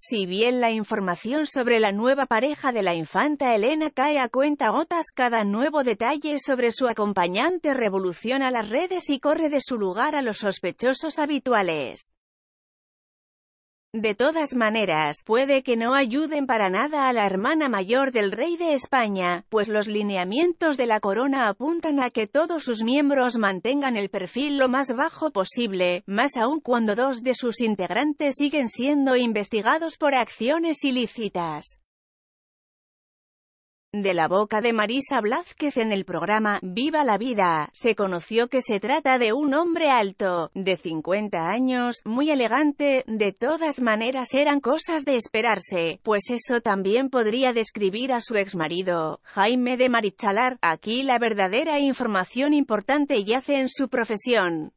Si bien la información sobre la nueva pareja de la infanta Elena cae a cuenta gotas, cada nuevo detalle sobre su acompañante revoluciona las redes y corre de su lugar a los sospechosos habituales. De todas maneras, puede que no ayuden para nada a la hermana mayor del rey de España, pues los lineamientos de la corona apuntan a que todos sus miembros mantengan el perfil lo más bajo posible, más aún cuando dos de sus integrantes siguen siendo investigados por acciones ilícitas. De la boca de Marisa Blázquez en el programa Viva la Vida, se conoció que se trata de un hombre alto, de 50 años, muy elegante, de todas maneras eran cosas de esperarse, pues eso también podría describir a su ex marido, Jaime de Marichalar. Aquí la verdadera información importante yace en su profesión.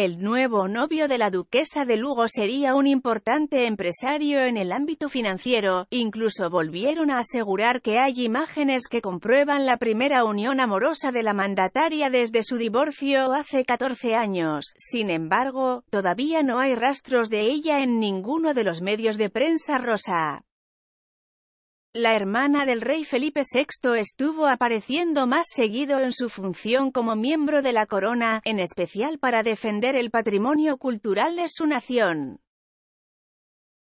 El nuevo novio de la duquesa de Lugo sería un importante empresario en el ámbito financiero, incluso volvieron a asegurar que hay imágenes que comprueban la primera unión amorosa de la mandataria desde su divorcio hace 14 años. Sin embargo, todavía no hay rastros de ella en ninguno de los medios de prensa rosa. La hermana del rey Felipe VI estuvo apareciendo más seguido en su función como miembro de la corona, en especial para defender el patrimonio cultural de su nación.